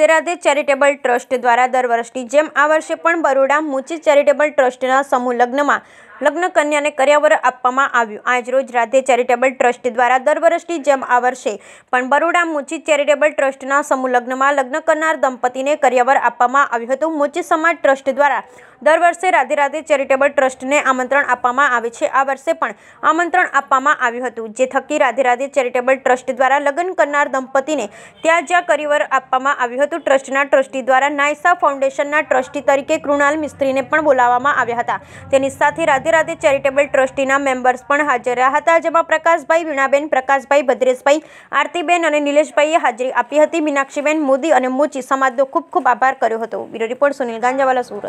Radhe Radhe charitable trust દ્વારા દર વર્ષની જેમ આ વર્ષે પણ બરોડા મુચી ચેરિટેબલ ટ્રસ્ટના સમૂહ લગ્નમાં લગ્ન કન્યાને કર્યાવર આપવામાં આવ્યું આજરોજ રાધે ચેરિટેબલ ટ્રસ્ટ દ્વારા દર વર્ષની જેમ આ વર્ષે પણ બરોડા મુચી ચેરિટેબલ ટ્રસ્ટના સમૂહ લગ્નમાં લગ્ન કરનાર દંપતીને કર્યાવર આપવામાં આવ્યું હતું મુચી સમાજ ટ્રસ્ટ દ્વારા દર વર્ષે રાધે રાધે ચેરિટેબલ ટ્રસ્ટને આમંત્રણ આપવામાં આવે છે આ વર્ષે પણ આમંત્રણ આપવામાં આવ્યું હતું જે થકી રાધે રાધે ચેરિટેબલ ટ્રસ્ટ દ્વારા લગ્ન કરનાર દંપતીને ત્યાં જ્યાં કર્યાવર આપવામાં આવ્યું હતું હતું ટ્રસ્ટના ટ્રસ્ટી દ્વારા નાયસા ફાઉન્ડેશનના ટ્રસ્ટી તરીકે કૃણાલ મિસ્ત્રીને પણ બોલાવવામાં આવ્યા હતા તેની સાથે રાધે રાધે ચેરિટેબલ ટ્રસ્ટીના મેમ્બર્સ પણ હાજર રહ્યા હતા જેમાં પ્રકાશભાઈ વીણાબેન પ્રકાશભાઈ ભદ્રેશભાઈ આરતીબેન અને નિલેશભાઈએ હાજરી આપી હતી મીનાક્ષીબેન મોદી અને મોચી સમાજનો ખૂબ ખૂબ આભાર કર્યો હતો બ્યુરો રિપોર્ટ સુનિલ ગાંજાવાલા સુરત